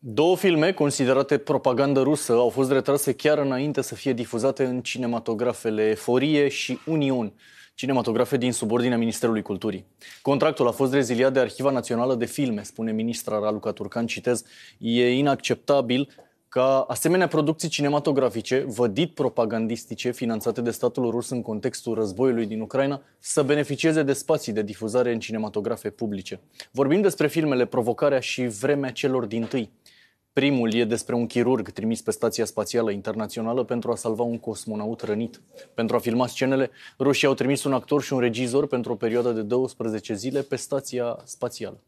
Două filme considerate propagandă rusă au fost retrase chiar înainte să fie difuzate în cinematografele Forie și Union, cinematografe din subordinea Ministerului Culturii. Contractul a fost reziliat de Arhiva Națională de Filme, spune ministra Raluca Turcan, citez, e inacceptabil ca asemenea producții cinematografice, vădit propagandistice, finanțate de statul rus în contextul războiului din Ucraina, să beneficieze de spații de difuzare în cinematografe publice. Vorbim despre filmele Provocarea și Vremea celor din tâi, Primul e despre un chirurg trimis pe Stația Spațială Internațională pentru a salva un cosmonaut rănit. Pentru a filma scenele, rușii au trimis un actor și un regizor pentru o perioadă de 12 zile pe Stația Spațială.